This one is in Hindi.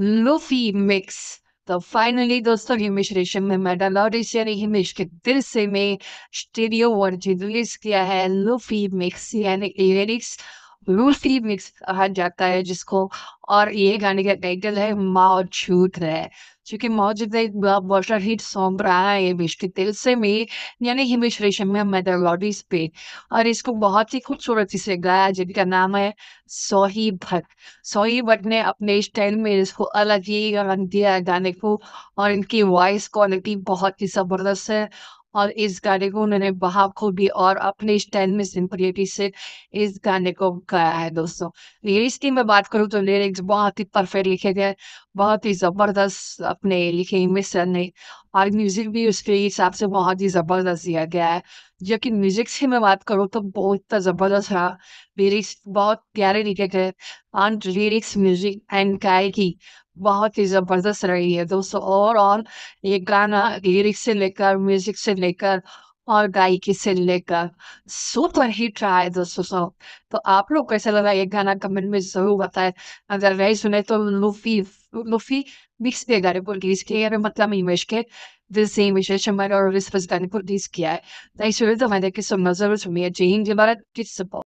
लूफी मिक्स तो फाइनली दोस्तों हिमेश रेशम में मेडल और इस यानी हिमेश के दिल से में स्टीरियो वर्जन रिलीज किया है लूफी मिक्स यानी लिरिक्स रूसी मिक्स कहा जाता है जिसको और ये गाने का टाइटल है मौजूद है क्योंकि मौजूद एक बहुत हिट सॉन्ग रहा है ये मिश्री दिल से में यानी हिमेश रेशम में मेदरलॉडीज पे और इसको बहुत ही खूबसूरती से गाया जिनका नाम है सोही भट्ट सोही भट्ट ने अपने स्टाइल में इसको अलग ही रंग दिया है गाने को और इनकी वॉइस क्वालिटी बहुत ही ज़बरदस्त है और इस गाने को उन्होंने बहाव को भी और अपने स्टैंड में सिंपलिटी से इस गाने को गाया है दोस्तों लिरिक्स की मैं बात करूं तो लिरिक्स बहुत ही परफेक्ट लिखे गए बहुत ही ज़बरदस्त अपने लिखे इमेज सर ने और म्यूज़िक भी उसके हिसाब से बहुत ही ज़बरदस्त दिया गया है जबकि म्यूज़िक से मैं बात करूँ तो बहुत ज़बरदस्त रहा लिरिक्स बहुत प्यारे लिखे गए और लिरिक्स म्यूज़िक एंड गायकी बहुत ही जबरदस्त रही है दोस्तों और ये गाना लिरिक्स से लेकर म्यूजिक से लेकर और गायकी से लेकर सुपर हिट रहा है दोस्तों सो तो आप लोग कैसा लगा ये गाना कमेंट में जरूर बताएं अगर नहीं सुने तो लूफी लूफी मिक्स के गाने पर रिलीज किया है मतलब इमेज के दिल से इमेज शमर और रिस्पस गाने पर रिलीज किया है नहीं सुने तो मैंने किस जरूर सुनिए जय हिंद भारत किस